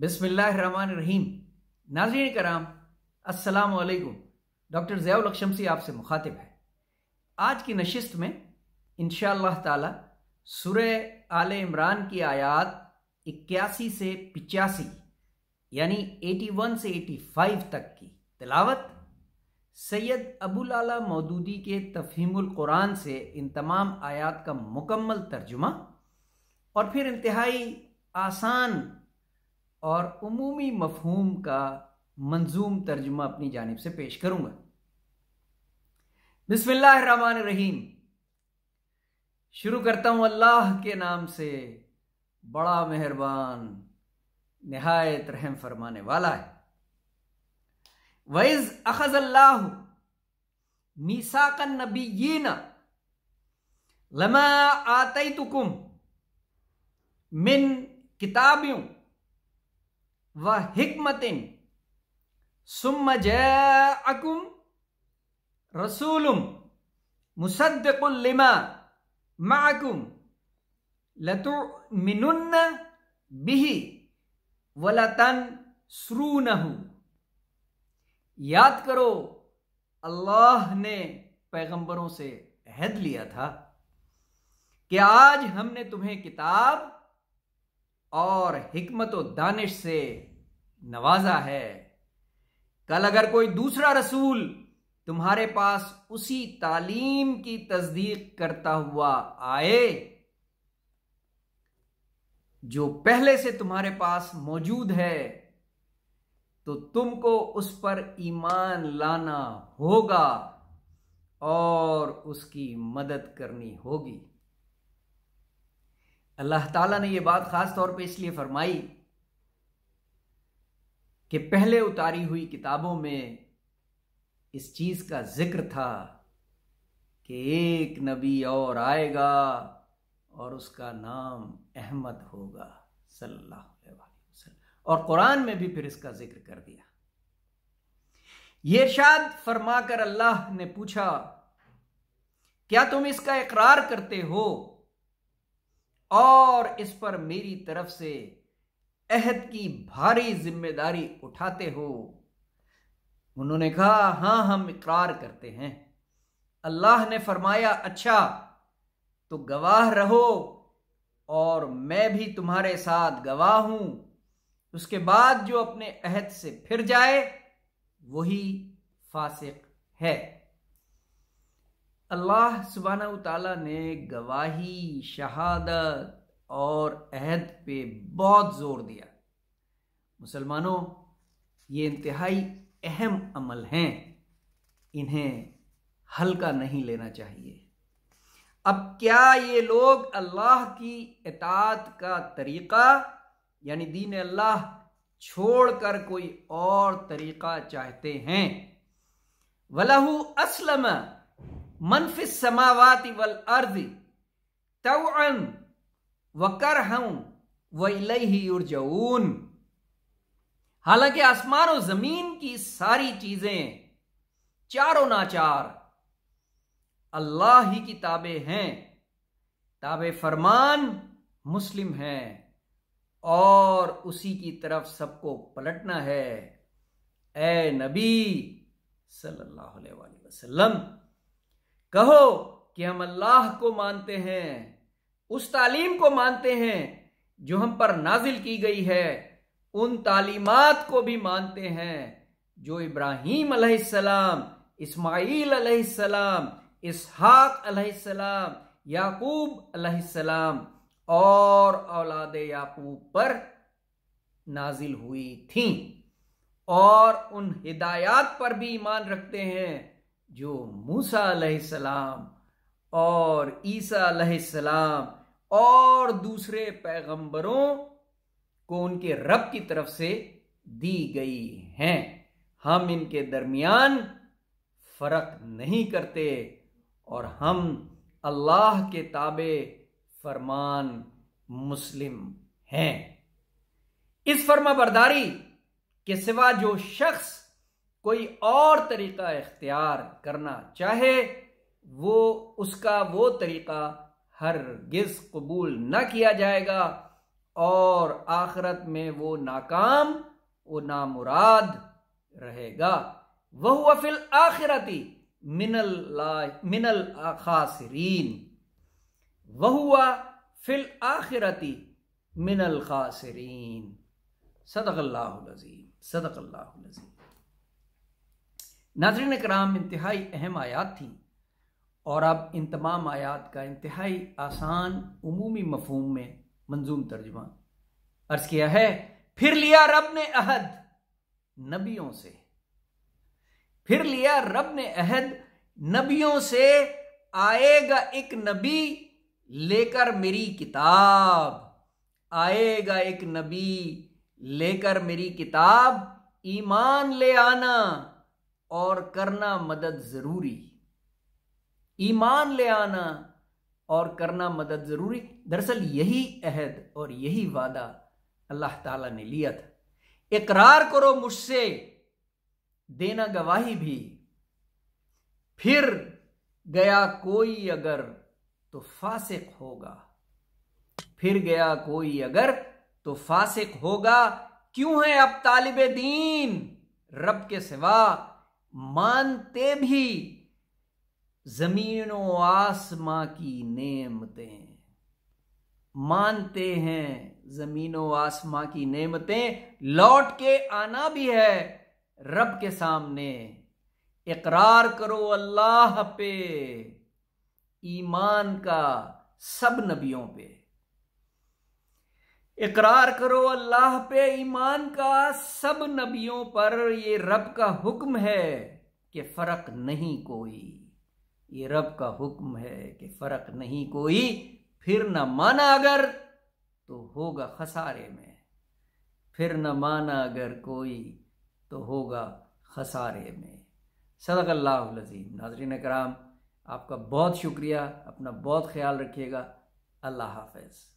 बिसमीम नाजरीन कराम वालेकुम डॉक्टर ज़याल शमसी आपसे मुखातिब है आज की नशिस्त में इन ताला सूरह आल इमरान की आयात इक्यासी से पिचासी यानी 81 से 85 तक की तलावत सैयद अबुल आला मौदूदी के तफहीमुल कुरान से इन तमाम आयात का मुकम्मल तर्जुमा और फिर इंतहाई आसान और अमूमी मफहूम का मंजूम तर्जमा अपनी जानब से पेश करूंगा बिस्मिल्लाहमान रहीम शुरू करता हूं अल्लाह के नाम से बड़ा मेहरबान नहायत रहम फरमाने वाला है वैज अखजल्लाह मीसाकन नबी ये ना लमा आतई तुकुम मिन किताबियों व हिकमतिन सुम जकुम रसूलुम मुसद्दकुल्लिमा माकुम लतु मिनुन्न बिही वलतन श्रूनहु याद करो अल्लाह ने पैगंबरों से अहद लिया था कि आज हमने तुम्हें किताब और हिकमत दानिश से नवाजा है कल अगर कोई दूसरा रसूल तुम्हारे पास उसी तालीम की तस्दीक करता हुआ आए जो पहले से तुम्हारे पास मौजूद है तो तुमको उस पर ईमान लाना होगा और उसकी मदद करनी होगी अल्लाह ताला ने यह बात ख़ास तौर पे इसलिए फरमाई कि पहले उतारी हुई किताबों में इस चीज़ का जिक्र था कि एक नबी और आएगा और उसका नाम अहमद होगा सल्लल्लाहु अलैहि वसल्लम और कुरान में भी फिर इसका जिक्र कर दिया ये शाद फरमा कर अल्लाह ने पूछा क्या तुम इसका इकरार करते हो और इस पर मेरी तरफ से अहद की भारी जिम्मेदारी उठाते हो उन्होंने कहा हां हम इकरार करते हैं अल्लाह ने फरमाया अच्छा तो गवाह रहो और मैं भी तुम्हारे साथ गवाह हूं उसके बाद जो अपने अहद से फिर जाए वही फासिक है अल्लाह सुबहाना तला ने गवाही शहादत और अहद पे बहुत ज़ोर दिया मुसलमानों ये इंतहाई अहम अमल हैं इन्हें हल्का नहीं लेना चाहिए अब क्या ये लोग अल्लाह की इतात का तरीक़ा यानी दीन अल्लाह छोड़कर कोई और तरीक़ा चाहते हैं वलहू असलम मनफिस समावाति वल अर्द तवन वकर वही युरजऊन हालांकि आसमान और जमीन की सारी चीजें चारों नाचार अल्लाह ही की ताबे हैं ताबे फरमान मुस्लिम हैं और उसी की तरफ सबको पलटना है ए नबी सल्लल्लाहु अलैहि वसल्लम कहो कि हम अल्लाह को मानते हैं उस तालीम को मानते हैं जो हम पर नाजिल की गई है उन तालीमात को भी मानते हैं जो इब्राहिम अलैहिस्सलाम इस्माइल अलैहिस्सलाम इसहाक अलैहिस्सलाम याकूब अलैहिस्सलाम और औलाद याकूब पर नाजिल हुई थी और उन हिदायत पर भी ईमान रखते हैं जो मूसा अलैहिस्सलाम और ईसा अलैहिस्सलाम और दूसरे पैगंबरों को उनके रब की तरफ से दी गई हैं हम इनके दरमियान फर्क नहीं करते और हम अल्लाह के ताबे फरमान मुस्लिम हैं इस फर्मा बरदारी के सिवा जो शख्स कोई और तरीका इख्तियार करना चाहे वो उसका वो तरीका हर गिज कबूल न किया जाएगा और आखरत में वो नाकाम वो नामुराद रहेगा वह वफिल आखिरती मिनल मिनल खासरीन वह हुआ फिल आखिरती मिनल खासरीन सदक अल्लाह नजीम सदक अल्लाह नजीम नाजरन कराम इंतहाई अहम आयात थी और अब इन तमाम आयात का इंतहाई आसान अमूमी मफहम में मंजूम तर्जमा अर्ज किया है फिर लिया रब ने अहद नबियों से फिर लिया रब ने अहद नबियों से आएगा एक नबी लेकर मेरी किताब आएगा एक नबी लेकर मेरी किताब ईमान ले आना और करना मदद जरूरी ईमान ले आना और करना मदद जरूरी दरअसल यही अहद और यही वादा अल्लाह ताला ने लिया था इकरार करो मुझसे देना गवाही भी फिर गया कोई अगर तो फासिक होगा फिर गया कोई अगर तो फासिक होगा क्यों है अब तालिब दीन रब के सिवा मानते भी जमीनों आसमां की नेमतें मानते हैं जमीनों आसमां की नेमतें लौट के आना भी है रब के सामने इकरार करो अल्लाह पे ईमान का सब नबियों पे इकरार करो अल्लाह पे ईमान का सब नबियों पर ये रब का हुक्म है कि फ़र्क नहीं कोई ये रब का हुक्म है कि फ़र्क नहीं कोई फिर न माना अगर तो होगा खसारे में फिर न माना अगर कोई तो होगा खसारे में सदक अल्लाह लजीम नाजरीन कराम आपका बहुत शुक्रिया अपना बहुत ख्याल रखिएगा अल्लाह हाफिज़